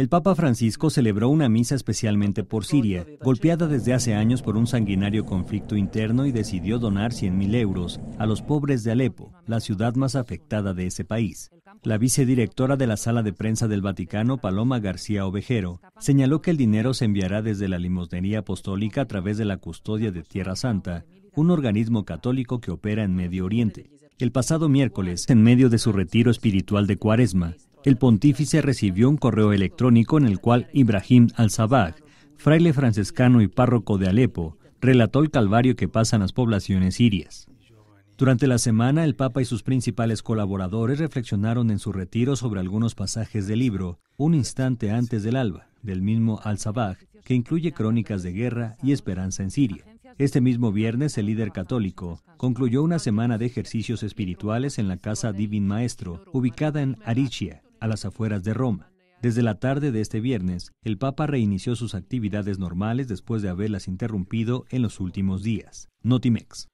El Papa Francisco celebró una misa especialmente por Siria, golpeada desde hace años por un sanguinario conflicto interno y decidió donar 100.000 euros a los pobres de Alepo, la ciudad más afectada de ese país. La vicedirectora de la sala de prensa del Vaticano, Paloma García Ovejero, señaló que el dinero se enviará desde la limosnería apostólica a través de la custodia de Tierra Santa, un organismo católico que opera en Medio Oriente. El pasado miércoles, en medio de su retiro espiritual de Cuaresma, el pontífice recibió un correo electrónico en el cual Ibrahim al-Sabah, fraile franciscano y párroco de Alepo, relató el calvario que pasan las poblaciones sirias. Durante la semana, el Papa y sus principales colaboradores reflexionaron en su retiro sobre algunos pasajes del libro, un instante antes del alba, del mismo Al-Sabah, que incluye crónicas de guerra y esperanza en Siria. Este mismo viernes, el líder católico concluyó una semana de ejercicios espirituales en la Casa Divin Maestro, ubicada en Aricia, a las afueras de Roma. Desde la tarde de este viernes, el Papa reinició sus actividades normales después de haberlas interrumpido en los últimos días. Notimex.